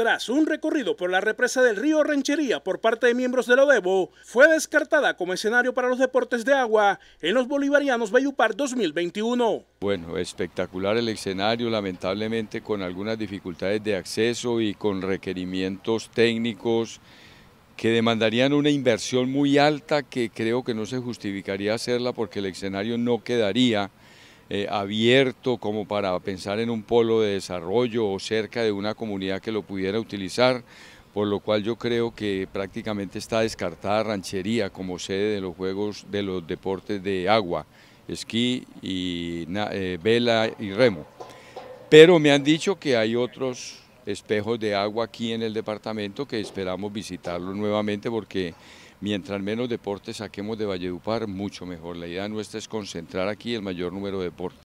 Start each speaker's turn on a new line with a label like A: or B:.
A: Tras un recorrido por la represa del río Ranchería por parte de miembros de la fue descartada como escenario para los deportes de agua en los Bolivarianos Bayupar 2021.
B: Bueno, espectacular el escenario, lamentablemente con algunas dificultades de acceso y con requerimientos técnicos que demandarían una inversión muy alta que creo que no se justificaría hacerla porque el escenario no quedaría eh, abierto como para pensar en un polo de desarrollo o cerca de una comunidad que lo pudiera utilizar, por lo cual yo creo que prácticamente está descartada ranchería como sede de los Juegos de los Deportes de Agua, esquí, y eh, vela y remo. Pero me han dicho que hay otros espejos de agua aquí en el departamento que esperamos visitarlo nuevamente porque mientras menos deportes saquemos de Valledupar, mucho mejor. La idea nuestra es concentrar aquí el mayor número de deportes.